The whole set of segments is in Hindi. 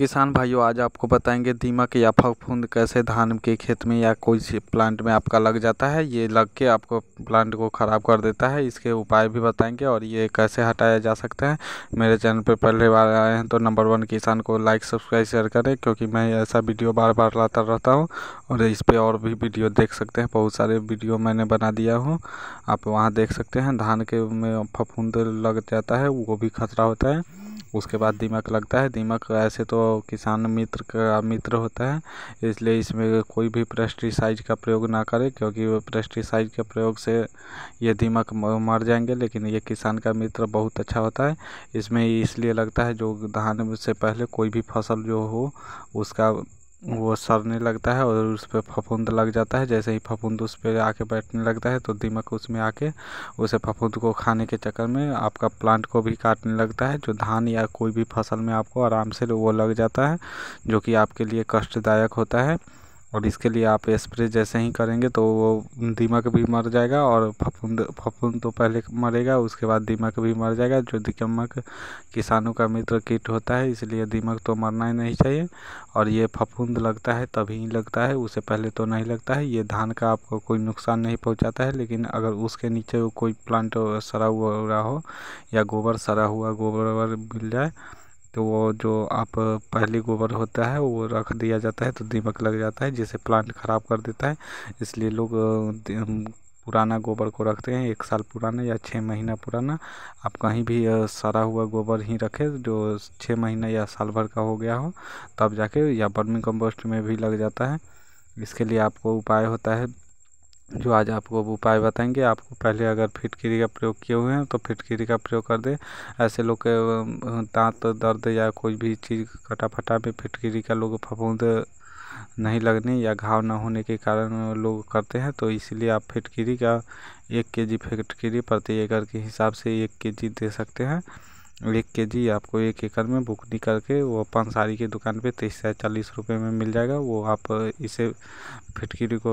किसान भाइयों आज आपको बताएंगे दीमक या फफूंद कैसे धान के खेत में या कोई प्लांट में आपका लग जाता है ये लग के आपको प्लांट को ख़राब कर देता है इसके उपाय भी बताएंगे और ये कैसे हटाया जा सकता है मेरे चैनल पर पहले बार आए हैं तो नंबर वन किसान को लाइक सब्सक्राइब शेयर करें क्योंकि मैं ऐसा वीडियो बार बार लाता रहता हूँ और इस पर और भी वीडियो देख सकते हैं बहुत सारे वीडियो मैंने बना दिया हूँ आप वहाँ देख सकते हैं धान के में फफूंद लग जाता है वो भी खतरा होता है उसके बाद दीमक लगता है दीमक ऐसे तो किसान मित्र का मित्र होता है इसलिए इसमें कोई भी पेस्टिसाइड का प्रयोग ना करें क्योंकि पेस्टिसाइड के प्रयोग से ये दीमक मर जाएंगे लेकिन ये किसान का मित्र बहुत अच्छा होता है इसमें इसलिए लगता है जो धान से पहले कोई भी फसल जो हो उसका वो सड़ने लगता है और उस पर फफूंद लग जाता है जैसे ही फफूंद उस पर आके बैठने लगता है तो दीमक उसमें आके उसे फफूंद को खाने के चक्कर में आपका प्लांट को भी काटने लगता है जो धान या कोई भी फसल में आपको आराम से वो लग जाता है जो कि आपके लिए कष्टदायक होता है और इसके लिए आप स्प्रे जैसे ही करेंगे तो वो दीमक भी मर जाएगा और फफूंद फफूंद तो पहले मरेगा उसके बाद दीमक भी मर जाएगा जो दीमक किसानों का मित्र कीट होता है इसलिए दीमक तो मरना ही नहीं चाहिए और ये फफूंद लगता है तभी लगता है उससे पहले तो नहीं लगता है ये धान का आपको कोई नुकसान नहीं पहुँचाता है लेकिन अगर उसके नीचे कोई प्लांट सड़ा हुआ हो या गोबर सड़ा हुआ गोबर मिल जाए तो वो जो आप पहले गोबर होता है वो रख दिया जाता है तो दीमक लग जाता है जिसे प्लांट ख़राब कर देता है इसलिए लोग पुराना गोबर को रखते हैं एक साल पुराना या छः महीना पुराना आप कहीं भी सारा हुआ गोबर ही रखें जो छः महीना या साल भर का हो गया हो तब जाके या बर्मी कंपोस्ट में भी लग जाता है इसके लिए आपको उपाय होता है जो आज आपको वो उपाय बताएंगे आपको पहले अगर फिटकिरी का प्रयोग किए हुए हैं तो फिटकरी का प्रयोग कर दें ऐसे लोग के दांत दर्द या कोई भी चीज़ कटा फटा में फिटकिरी का लोग फफूंद नहीं लगने या घाव ना होने के कारण लोग करते हैं तो इसलिए आप फिटकरी का एक के जी फिटकरी प्रति एकड़ के हिसाब से एक के जी दे सकते हैं एक के जी आपको एक एकड़ में निकल करके वो पंसारी की दुकान पे तीस से चालीस रुपए में मिल जाएगा वो आप इसे फिटकिरी को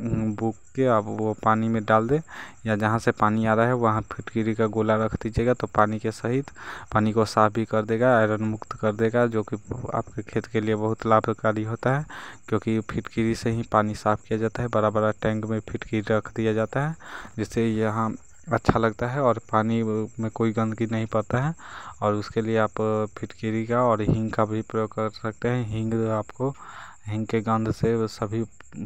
बुक के आप वो पानी में डाल दें या जहाँ से पानी आ रहा है वहाँ फिटकिरी का गोला रख दीजिएगा तो पानी के सहित पानी को साफ भी कर देगा आयरन मुक्त कर देगा जो कि आपके खेत के लिए बहुत लाभकारी होता है क्योंकि फिटकिरी से ही पानी साफ़ किया जाता है बड़ा बड़ा टैंक में फिटकरी रख दिया जाता है जिससे यहाँ अच्छा लगता है और पानी में कोई गंदगी नहीं पड़ता है और उसके लिए आप फिटकरी का और हींग का भी प्रयोग कर सकते हैं हींग आपको हींग के गंध से सभी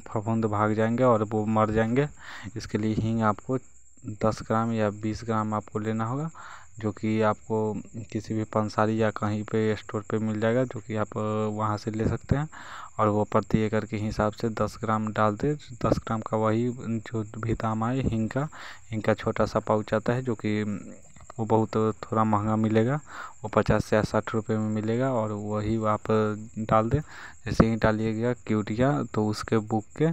फफूंद भाग जाएंगे और वो मर जाएंगे इसके लिए हींग आपको दस ग्राम या बीस ग्राम आपको लेना होगा जो कि आपको किसी भी पंसारी या कहीं पे स्टोर पे मिल जाएगा जो कि आप वहाँ से ले सकते हैं और वो प्रति एकड़ के हिसाब से दस ग्राम डाल दे दस ग्राम का वही जो भी दाम आए हिंग का हिंग का छोटा सा पाउच आता है जो कि वो बहुत थोड़ा महंगा मिलेगा वो पचास से साठ रुपये में मिलेगा और वही आप डाल दें जैसे ही डालिएगा क्यूटिया तो उसके बुक के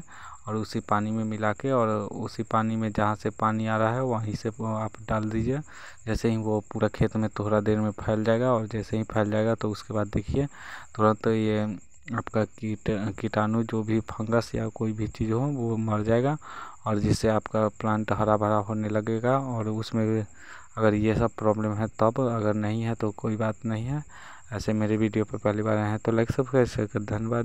और उसी पानी में मिला के और उसी पानी में जहाँ से पानी आ रहा है वहीं से आप डाल दीजिए जैसे ही वो पूरा खेत में थोड़ा देर में फैल जाएगा और जैसे ही फैल जाएगा तो उसके बाद देखिए तुरंत तो ये आपका कीट कीटाणु जो भी फंगस या कोई भी चीज़ हो वो मर जाएगा और जिससे आपका प्लांट हरा भरा होने लगेगा और उसमें अगर ये सब प्रॉब्लम है तब अगर नहीं है तो कोई बात नहीं है ऐसे मेरे वीडियो पर पहली बार आए हैं तो लाइक सब्सक्राइब शेयर कर धन्यवाद